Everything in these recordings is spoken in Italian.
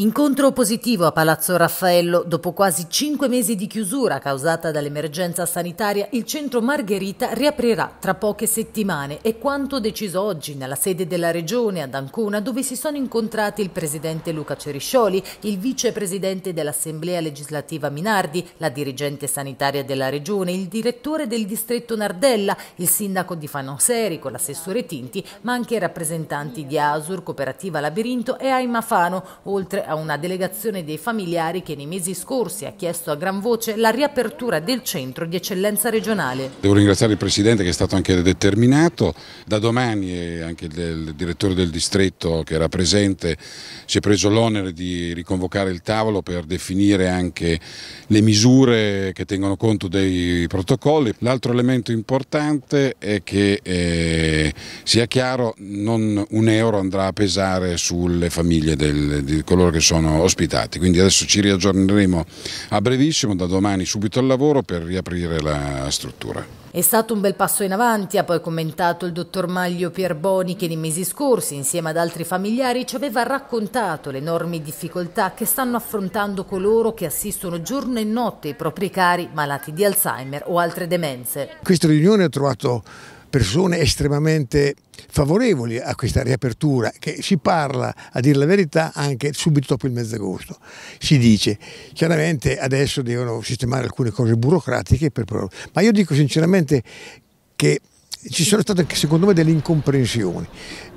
Incontro positivo a Palazzo Raffaello. Dopo quasi cinque mesi di chiusura causata dall'emergenza sanitaria, il centro Margherita riaprirà tra poche settimane. È quanto deciso oggi nella sede della regione ad Ancona, dove si sono incontrati il presidente Luca Ceriscioli, il vicepresidente dell'Assemblea legislativa Minardi, la dirigente sanitaria della regione, il direttore del distretto Nardella, il sindaco di Fanonseri con l'assessore Tinti, ma anche i rappresentanti di Asur, Cooperativa Labirinto e Aimafano, oltre a una delegazione dei familiari che nei mesi scorsi ha chiesto a gran voce la riapertura del centro di eccellenza regionale. Devo ringraziare il Presidente che è stato anche determinato, da domani anche il direttore del distretto che era presente si è preso l'onere di riconvocare il tavolo per definire anche le misure che tengono conto dei protocolli. L'altro elemento importante è che eh, sia chiaro non un euro andrà a pesare sulle famiglie del, di coloro che che sono ospitati. Quindi adesso ci riaggiorneremo a brevissimo, da domani subito al lavoro per riaprire la struttura. È stato un bel passo in avanti, ha poi commentato il dottor Maglio Pierboni che nei mesi scorsi, insieme ad altri familiari, ci aveva raccontato le enormi difficoltà che stanno affrontando coloro che assistono giorno e notte i propri cari malati di Alzheimer o altre demenze. Questa riunione ha trovato persone estremamente favorevoli a questa riapertura che si parla, a dire la verità, anche subito dopo il mezzagosto. Si dice, chiaramente adesso devono sistemare alcune cose burocratiche, per... ma io dico sinceramente che ci sono state secondo me delle incomprensioni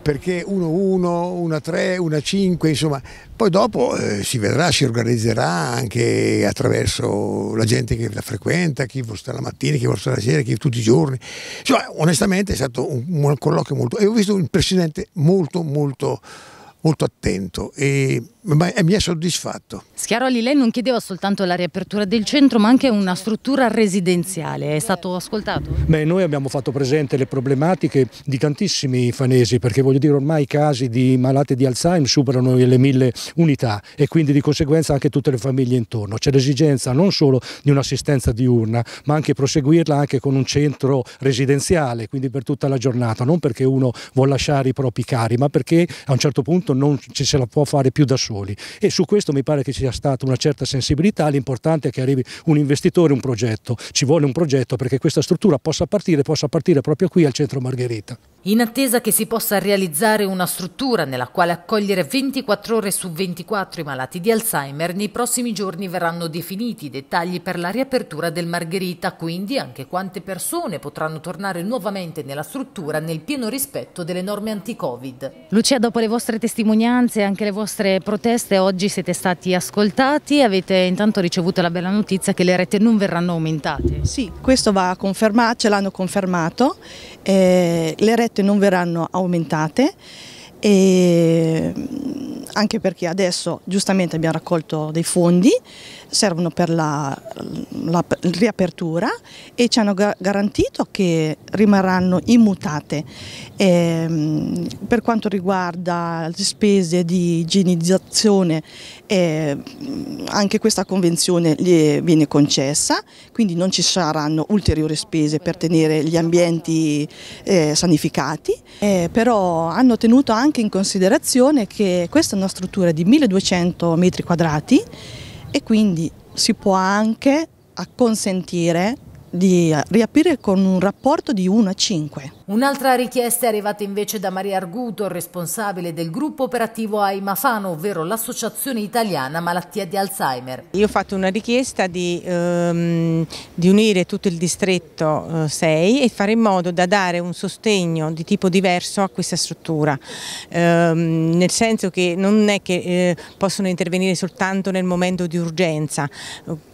perché 1-1, 1-3, 1-5, insomma, poi dopo eh, si vedrà, si organizzerà anche attraverso la gente che la frequenta, chi vuol stare la mattina, chi vuol stare la sera, chi tutti i giorni. Insomma, onestamente è stato un, un colloquio molto... E ho visto un presidente molto, molto molto attento e, ma, e mi è soddisfatto. Schiaroli, lei non chiedeva soltanto la riapertura del centro ma anche una struttura residenziale, è stato ascoltato? Beh, noi abbiamo fatto presente le problematiche di tantissimi fanesi perché voglio dire ormai i casi di malati di Alzheimer superano le mille unità e quindi di conseguenza anche tutte le famiglie intorno. C'è l'esigenza non solo di un'assistenza diurna ma anche proseguirla anche con un centro residenziale, quindi per tutta la giornata, non perché uno vuole lasciare i propri cari ma perché a un certo punto questo non ci se la può fare più da soli e su questo mi pare che ci sia stata una certa sensibilità, l'importante è che arrivi un investitore, un progetto, ci vuole un progetto perché questa struttura possa partire, possa partire proprio qui al centro Margherita. In attesa che si possa realizzare una struttura nella quale accogliere 24 ore su 24 i malati di Alzheimer, nei prossimi giorni verranno definiti i dettagli per la riapertura del Margherita, quindi anche quante persone potranno tornare nuovamente nella struttura nel pieno rispetto delle norme anti-Covid. Lucia, dopo le vostre testimonianze e anche le vostre proteste, oggi siete stati ascoltati, avete intanto ricevuto la bella notizia che le rete non verranno aumentate. Sì, questo va confermato, ce l'hanno confermato, eh, le rete non verranno aumentate e anche perché adesso giustamente abbiamo raccolto dei fondi, servono per la, la, riapertura e ci hanno garantito che rimarranno immutate. E, ehm, per quanto riguarda le spese di igienizzazione, eh, anche questa convenzione viene concessa, quindi non ci saranno ulteriori spese per tenere gli ambienti eh, sanificati, eh, però hanno tenuto anche in considerazione che questa una struttura di 1200 metri quadrati e quindi si può anche acconsentire di riaprire con un rapporto di 1 a 5. Un'altra richiesta è arrivata invece da Maria Arguto, responsabile del gruppo operativo AIMAFANO, ovvero l'Associazione Italiana Malattia di Alzheimer. Io ho fatto una richiesta di, ehm, di unire tutto il distretto eh, 6 e fare in modo da dare un sostegno di tipo diverso a questa struttura, ehm, nel senso che non è che eh, possono intervenire soltanto nel momento di urgenza,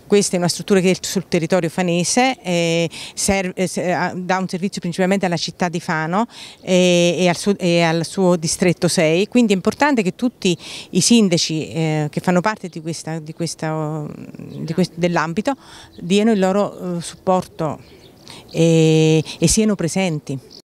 questa è una struttura che è sul territorio fanese, eh, serve, eh, dà un servizio principalmente alla città di Fano eh, e, al suo, e, al suo, distretto 6, quindi è importante che tutti i sindaci eh, che fanno parte di questa, di questa, mm, di quest, dell'ambito diano il loro eh, supporto e, eh, e siano presenti.